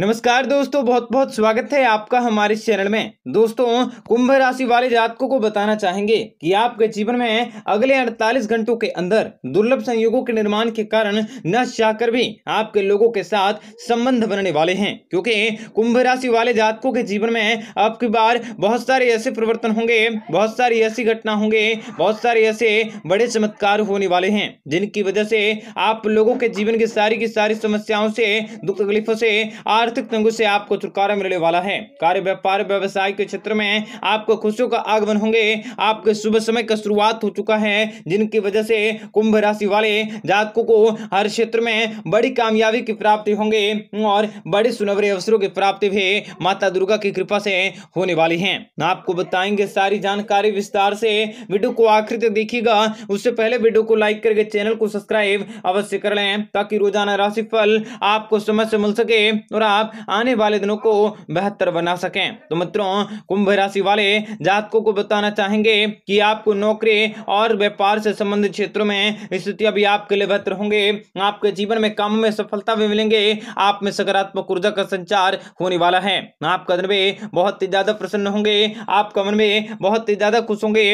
नमस्कार दोस्तों बहुत बहुत स्वागत है आपका हमारे चैनल में दोस्तों कुंभ राशि वाले जातकों को बताना चाहेंगे कि आपके जीवन में अगले 48 घंटों के अंदर दुर्लभ संयोगों के निर्माण के कारण न चाहकर भी आपके लोगों के साथ संबंध बनने वाले हैं क्योंकि कुंभ राशि वाले जातकों के जीवन में आपकी बार बहुत सारे ऐसे परिवर्तन होंगे बहुत सारी ऐसी घटना होंगे बहुत सारे ऐसे बड़े चमत्कार होने वाले हैं जिनकी वजह से आप लोगों के जीवन की सारी की सारी समस्याओं से दुख तकलीफों से आर आर्थिक तंगों से आपको छुटकारा मिलने वाला है कार्य व्यापार व्यवसाय के क्षेत्र में आपको खुशियों का आगमन होंगे आपके शुभ समय का शुरुआत हो चुका है जिनकी वजह से कुंभ राशि वाले जातकों को हर क्षेत्र में बड़ी कामयाबी की प्राप्ति होंगे और बड़े सुनवरे अवसरों की प्राप्ति भी माता दुर्गा की कृपा से होने वाली है आपको बताएंगे सारी जानकारी विस्तार से वीडियो को आखिर तक देखिएगा उससे पहले वीडियो को लाइक करके चैनल को सब्सक्राइब अवश्य कर लें ताकि रोजाना राशिफल आपको समय से मिल सके और आप आप आने वाले दिनों को बेहतर बना सकें तो मित्रों कुंभ राशि वाले जातकों को बताना चाहेंगे कि आपको नौकरी और व्यापार से संबंधित क्षेत्रों में स्थितियां भी आपके लिए बेहतर होंगे आपके जीवन में काम में सफलता भी मिलेंगे आप में सकारात्मक ऊर्जा का संचार होने वाला है आपका दिन भी बहुत ही ज्यादा प्रसन्न होंगे आपका मन में बहुत ही ज्यादा खुश होंगे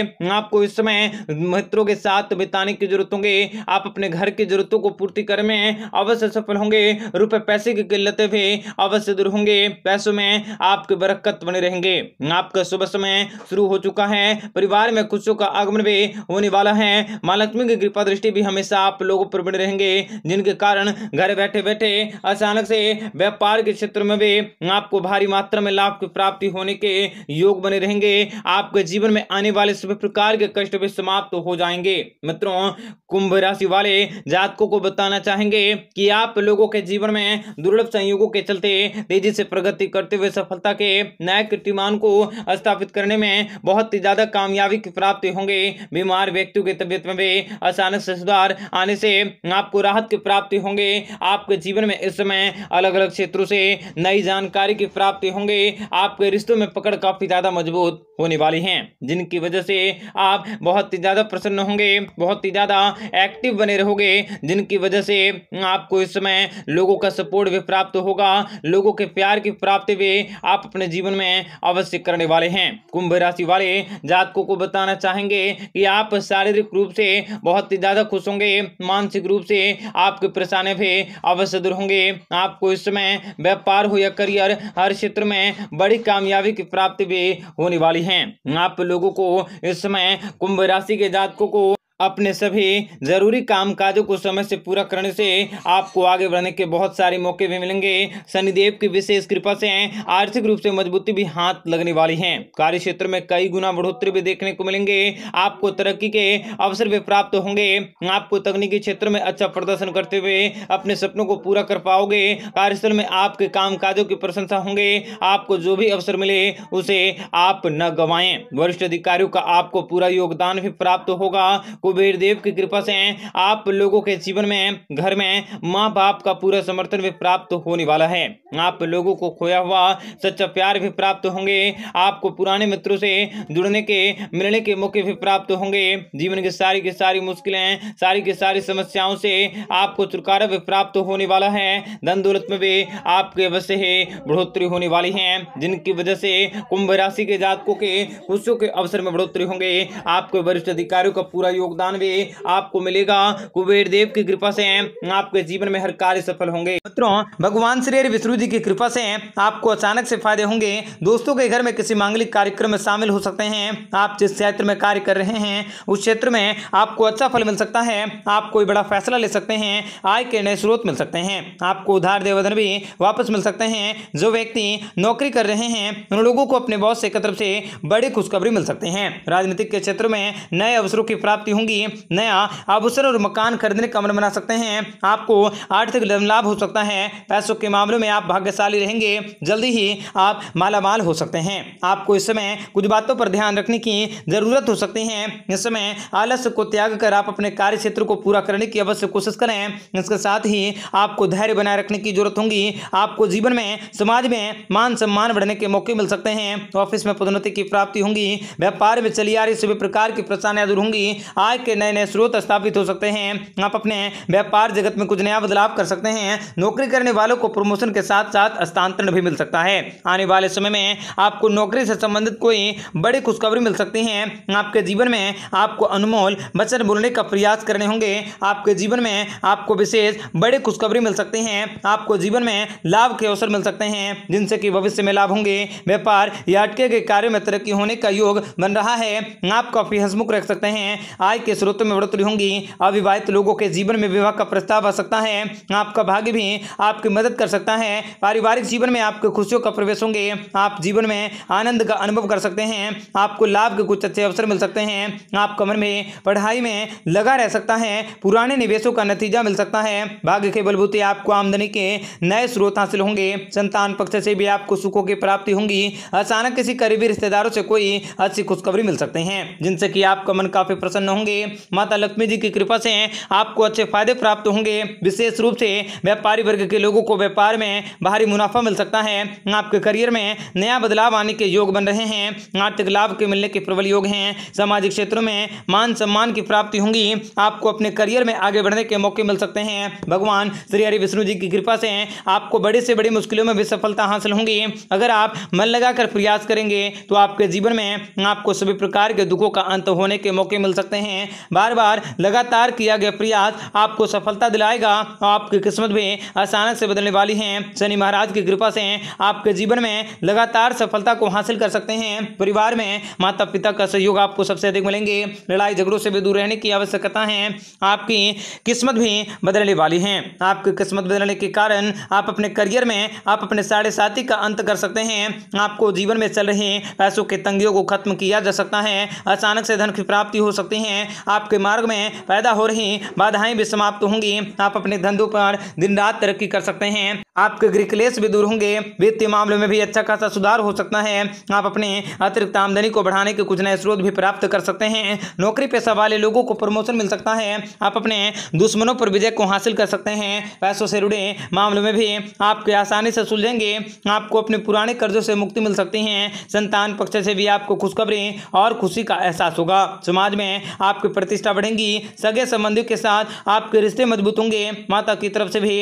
आपको इस समय मित्रों के साथ बिताने की जरूरत होंगे आप अपने घर की जरूरतों को पूर्ति करने में अवश्य सफल होंगे रुपए पैसे की किल्लतें भी अवश्य दूर होंगे पैसों में आपके बरकत बने रहेंगे आपका शुभ समय शुरू हो चुका है परिवार में खुशियों का आगमन भी होने वाला है माँ लक्ष्मी की कृपा दृष्टि भी हमेशा आप लोगों पर बने रहेंगे जिनके कारण घर बैठे बैठे अचानक से व्यापार के क्षेत्र में भी आपको भारी मात्रा में लाभ की प्राप्ति होने के योग बने रहेंगे आपके जीवन में आने वाले सभी प्रकार के कष्ट भी समाप्त तो हो जाएंगे मित्रों कुंभ राशि वाले जातकों को बताना चाहेंगे कि आप लोगों के जीवन में दुर्लभ संयोगों के चलते चलते तेजी से प्रगति करते हुए सफलता के नए कीर्तिमान को स्थापित करने में बहुत ही ज्यादा कामयाबी की प्राप्ति होंगे बीमार व्यक्तियों की तबियत में भी अचानक से सुधार आने से आपको राहत की प्राप्ति होंगे आपके जीवन में इस समय अलग अलग क्षेत्रों से नई जानकारी की प्राप्ति होंगे आपके रिश्तों में पकड़ काफी ज्यादा मजबूत होने वाली है जिनकी वजह से आप बहुत ही ज्यादा प्रसन्न होंगे बहुत ही ज्यादा एक्टिव बने रहोगे जिनकी वजह से आपको इस समय लोगों का सपोर्ट भी प्राप्त होगा लोगों के प्यार की प्राप्ति भी आप अपने जीवन में अवश्य करने वाले हैं कुंभ राशि वाले जातकों को बताना चाहेंगे कि आप शारीरिक रूप से बहुत ही ज़्यादा खुश होंगे मानसिक रूप से आपकी परेशानी भी अवश्य दूर होंगे आपको इस समय व्यापार हो या करियर हर क्षेत्र में बड़ी कामयाबी की प्राप्ति भी होने वाली है आप लोगों को इस समय कुंभ राशि के जातकों को अपने सभी ज़रूरी काम काजों को समय से पूरा करने से आपको आगे बढ़ने के बहुत सारे मौके भी मिलेंगे शनिदेव की विशेष कृपा से आर्थिक रूप से मजबूती भी हाथ लगने वाली है कार्य क्षेत्र में कई गुना बढ़ोतरी भी देखने को मिलेंगे आपको तरक्की के अवसर भी प्राप्त होंगे आपको तकनीकी क्षेत्र में अच्छा प्रदर्शन करते हुए अपने सपनों को पूरा कर पाओगे कार्यस्थल में आपके काम काजों की प्रशंसा होंगे आपको जो भी अवसर मिले उसे आप न गवाएं वरिष्ठ अधिकारियों का आपको पूरा योगदान भी प्राप्त होगा कुबेर देव की कृपा से हैं आप लोगों के जीवन में घर में माँ बाप का पूरा समर्थन भी प्राप्त होने वाला है आप लोगों को खोया हुआ सच्चा प्यार भी प्राप्त होंगे आपको पुराने मित्रों से जुड़ने के मिलने के मौके भी प्राप्त होंगे जीवन की सारी की सारी मुश्किलें सारी की सारी समस्याओं से आपको छुटकारा भी प्राप्त होने वाला है धन दौलत में भी आपके अवश्य ही बढ़ोतरी होने वाली है जिनकी वजह से कुंभ राशि के जातकों के खुशियों के अवसर में बढ़ोतरी होंगे आपके वरिष्ठ अधिकारियों का पूरा योग योगदान भी आपको मिलेगा कुबेर देव की कृपा से आपके जीवन में हर कार्य सफल होंगे मित्रों भगवान श्री विष्णु जी की कृपा से आपको अचानक से फायदे होंगे दोस्तों के घर में किसी मांगलिक कार्यक्रम में शामिल हो सकते हैं आप जिस क्षेत्र में कार्य कर रहे हैं उस क्षेत्र में आपको अच्छा फल मिल सकता है आप कोई बड़ा फैसला ले सकते हैं आय के नए स्रोत मिल सकते हैं आपको उधार देवधन भी वापस मिल सकते हैं जो व्यक्ति नौकरी कर रहे हैं उन लोगों को अपने बॉस से तरफ से बड़ी खुशखबरी मिल सकते हैं राजनीतिक के क्षेत्र में नए अवसरों की प्राप्ति होंगी होंगी नया आभूषण और मकान खरीदने का मन बना सकते हैं आपको आर्थिक लाभ हो सकता है पैसों के मामलों में आप भाग्यशाली रहेंगे जल्दी ही आप मालामाल हो सकते हैं आपको इस समय कुछ बातों पर ध्यान रखने की जरूरत हो सकती है इस समय आलस्य को त्याग कर आप अपने कार्य क्षेत्र को पूरा करने की अवश्य कोशिश करें इसके साथ ही आपको धैर्य बनाए रखने की जरूरत होगी आपको जीवन में समाज में मान सम्मान बढ़ने के मौके मिल सकते हैं ऑफिस में पदोन्नति की प्राप्ति होंगी व्यापार में चली आ रही सभी प्रकार की परेशानियां दूर होंगी आज आय के नए नए स्रोत स्थापित हो सकते हैं आप अपने व्यापार जगत में कुछ नया बदलाव कर सकते हैं नौकरी करने वालों को प्रमोशन के साथ साथ स्थानांतरण भी मिल सकता है आने वाले समय में आपको नौकरी से संबंधित कोई बड़ी खुशखबरी मिल सकती है आपके जीवन में आपको अनमोल वचन बोलने का प्रयास करने होंगे आपके जीवन में आपको विशेष बड़ी खुशखबरी मिल सकती है आपको जीवन में लाभ के अवसर मिल सकते हैं जिनसे कि भविष्य में लाभ होंगे व्यापार या अटके के कार्य में तरक्की होने का योग बन रहा है आप काफी हंसमुख रख सकते हैं आय के स्रोतों में बढ़ोतरी होंगी अविवाहित लोगों के जीवन में विवाह का प्रस्ताव आ सकता है आपका भाग्य भी आपकी मदद कर सकता है पारिवारिक जीवन में आपके खुशियों का प्रवेश होंगे आप जीवन में आनंद का अनुभव कर सकते हैं आपको लाभ के कुछ अच्छे अवसर मिल सकते हैं आपका मन में पढ़ाई में लगा रह सकता है पुराने निवेशों का नतीजा मिल सकता है भाग्य के बलबूते आपको आमदनी के नए स्रोत हासिल होंगे संतान पक्ष से भी आपको सुखों की प्राप्ति होंगी अचानक किसी करीबी रिश्तेदारों से कोई अच्छी खुशखबरी मिल सकते हैं जिनसे कि आपका मन काफी प्रसन्न होंगे होंगे माता लक्ष्मी जी की कृपा से आपको अच्छे फायदे प्राप्त होंगे विशेष रूप से व्यापारी वर्ग के लोगों को व्यापार में भारी मुनाफा मिल सकता है आपके करियर में नया बदलाव आने के योग बन रहे हैं आर्थिक लाभ के मिलने के प्रबल योग हैं सामाजिक क्षेत्रों में मान सम्मान की प्राप्ति होंगी आपको अपने करियर में आगे बढ़ने के मौके मिल सकते हैं भगवान श्री हरि विष्णु जी की कृपा से आपको बड़े से बड़ी मुश्किलों में भी सफलता हासिल होंगी अगर आप मन लगाकर प्रयास करेंगे तो आपके जीवन में आपको सभी प्रकार के दुखों का अंत होने के मौके मिल सकते हैं हैं बार बार लगातार किया गया प्रयास आपको सफलता दिलाएगा और आपकी किस्मत भी अचानक से बदलने वाली है शनि महाराज की कृपा से आपके जीवन में लगातार सफलता को हासिल कर सकते हैं परिवार में माता पिता का सहयोग आपको सबसे अधिक मिलेंगे लड़ाई झगड़ों से भी दूर रहने की आवश्यकता है आपकी किस्मत भी बदलने वाली है आपकी किस्मत बदलने के कारण आप अपने करियर में आप अपने साढ़े साथी का अंत कर सकते हैं आपको जीवन में चल रहे पैसों के तंगियों को खत्म किया जा सकता है अचानक से धन की प्राप्ति हो सकती है आपके मार्ग में पैदा हो रही बाधाएं भी समाप्त होंगी आप अपने धंधों पर दिन रात तरक्की कर सकते हैं आपके क्लेश भी दूर होंगे वित्तीय मामलों में भी अच्छा खासा सुधार हो सकता है आप अपने अतिरिक्त आमदनी को बढ़ाने के कुछ नए स्रोत भी प्राप्त कर सकते हैं नौकरी पेशा वाले लोगों को प्रमोशन मिल सकता है आप अपने दुश्मनों पर विजय को हासिल कर सकते हैं पैसों से जुड़े मामलों में भी आपके आसानी से सुलझेंगे आपको अपने पुराने कर्जों से मुक्ति मिल सकती है संतान पक्ष से भी आपको खुशखबरी और खुशी का एहसास होगा समाज में आपकी प्रतिष्ठा बढ़ेंगी सगे संबंधियों के साथ आपके रिश्ते मजबूत होंगे माता की तरफ से भी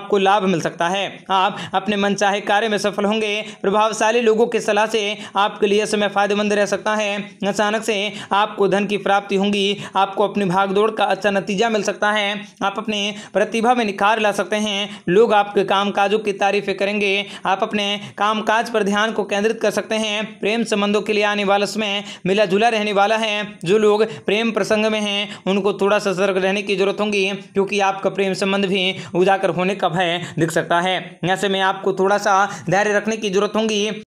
आपको लाभ मिल सकता है है आप अपने मन चाहे कार्य में सफल होंगे प्रभावशाली लोगों की सलाह से आपके लिए समय फायदेमंद रह सकता है अचानक से आपको धन की प्राप्ति होंगी आपको अपनी भागदौड़ का अच्छा नतीजा मिल सकता है आप अपने प्रतिभा में निखार ला सकते हैं लोग आपके काम की तारीफें करेंगे आप अपने काम पर ध्यान को केंद्रित कर सकते हैं प्रेम संबंधों के लिए आने वाला समय मिला जुला रहने वाला है जो लोग प्रेम प्रसंग में हैं उनको थोड़ा सतर्क रहने की जरूरत होगी क्योंकि आपका प्रेम संबंध भी उजागर होने का भय दिख सकता है है ऐसे में आपको थोड़ा सा धैर्य रखने की जरूरत होगी